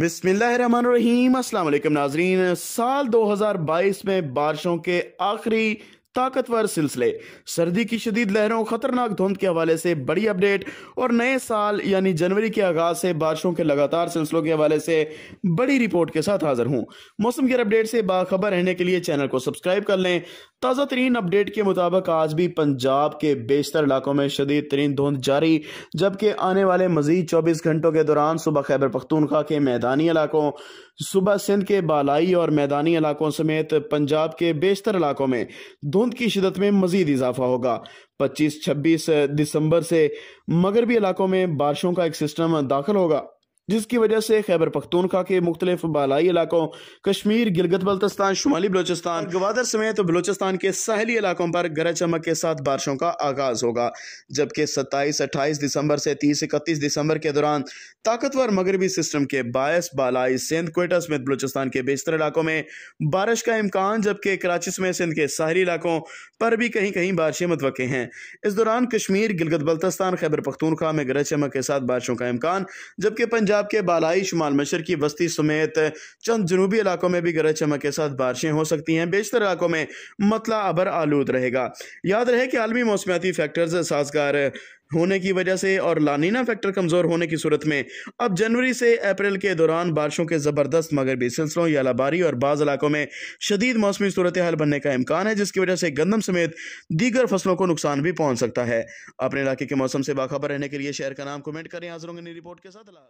बिस्मिल्लाम नाजरीन साल 2022 में बारिशों के आखिरी ताकतवर सिलसिले सर्दी की शदीद लहरों खतरनाक धुंध के हवाले से बड़ी अपडेट और नए साल यानी जनवरी के आगाज से बारिशों के लगातार सिलसिलों के हवाले से बड़ी रिपोर्ट के साथ हाजिर हूँ मौसम की अपडेट से बाखबर रहने के लिए चैनल को सब्सक्राइब कर लें ताज़ा तरीन अपडेट के मुताबिक आज भी पंजाब के बेशतर इलाकों में शदीद तरीन धुंध जारी जबकि आने वाले मजीद चौबीस घंटों के दौरान सुबह खैबर पख्तूनखा के मैदानी इलाकों सुबह सिंध के बालाई और मैदानी इलाकों समेत पंजाब के बेशतर इलाकों में धुंध धुंध की शिदत में मजीद इजाफा होगा 25-26 दिसंबर से मगरबी इलाकों में बारिशों का एक सिस्टम दाखिल होगा जिसकी वजह से खैबर पख्तूनखा के मुख्तलिफ बालाई इलाकों कश्मीर गिलगित बल्तिस्तान शुमाली बलोचिस्तान गवादर समेत बलोचिस्तान के साहली इलाकों पर गरज चमक के साथ बारिशों का आगाज़ होगा जबकि सत्ताईस अट्ठाईस दिसंबर से तीस इकतीस दिसंबर के दौरान ताकतवर मगरबी सिस्टम के बायस बालाई सिंध क्वेटा समेत बलोचिस्तान के बेशतर इलाकों में बारिश का इम्कान जबकि कराची समेत सिंध के साहली इलाकों पर भी कहीं कहीं बारिशें मतवक़ हैं इस दौरान कश्मीर गिलगित बल्तिस्तान खैबर पख्तूनखा में गरज चमक के साथ बारिशों का इम्कान जबकि पंजाब पंजाब के बालाई शुमाल मशर की बस्ती समेत चंद जनूबी इलाकों में भी गरज चमक के साथ बारिशें हो सकती हैं बेशतर इलाकों में मतला अबर आलूद रहेगा याद रहे कि आलमी मौसमियाती फैक्टर्स साजगार होने की वजह से और लानीना फैक्टर कमज़ोर होने की सूरत में अब जनवरी से अप्रैल के दौरान बारिशों के ज़बरदस्त मगरबी सिलसिलों या लाबारी और बाज़ इलाकों में शदीद मौसमी सूरत हाल बनने का इम्कान है जिसकी वजह से गंदम समेत दीगर फसलों को नुकसान भी पहुँच सकता है अपने इलाके के मौसम से बाखबर रहने के लिए शहर का नाम कमेंट करें हाजिर होंगे रिपोर्ट के साथ